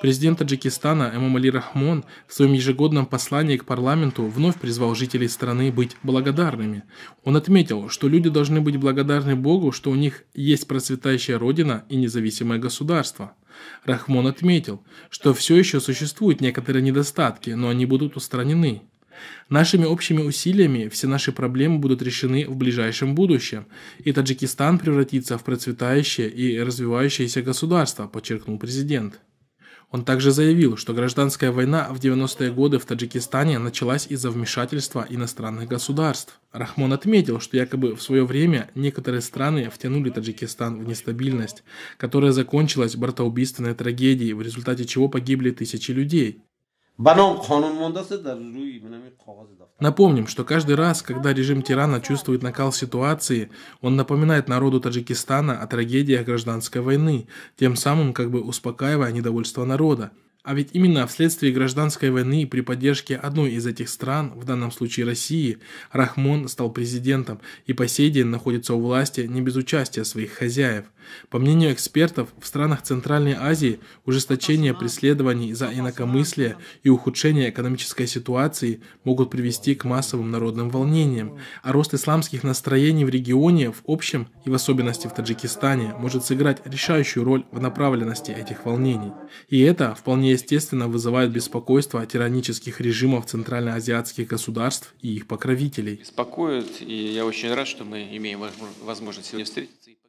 Президент Таджикистана Эмомали Рахмон в своем ежегодном послании к парламенту вновь призвал жителей страны быть благодарными. Он отметил, что люди должны быть благодарны Богу, что у них есть процветающая родина и независимое государство. Рахмон отметил, что все еще существуют некоторые недостатки, но они будут устранены. Нашими общими усилиями все наши проблемы будут решены в ближайшем будущем, и Таджикистан превратится в процветающее и развивающееся государство, подчеркнул президент. Он также заявил, что гражданская война в 90-е годы в Таджикистане началась из-за вмешательства иностранных государств. Рахмон отметил, что якобы в свое время некоторые страны втянули Таджикистан в нестабильность, которая закончилась братоубийственной трагедией, в результате чего погибли тысячи людей. Напомним, что каждый раз, когда режим тирана чувствует накал ситуации, он напоминает народу Таджикистана о трагедиях гражданской войны, тем самым как бы успокаивая недовольство народа. А ведь именно вследствие гражданской войны и при поддержке одной из этих стран, в данном случае России, Рахмон стал президентом и по сей день находится у власти не без участия своих хозяев. По мнению экспертов, в странах Центральной Азии ужесточение преследований за инакомыслие и ухудшение экономической ситуации могут привести к массовым народным волнениям, а рост исламских настроений в регионе в общем и в особенности в Таджикистане может сыграть решающую роль в направленности этих волнений. И это вполне естественно вызывает беспокойство от тиранических режимов центральноазиатских государств и их покровителей. Беспокоит, и я очень рад, что мы имеем возможность сегодня встретиться.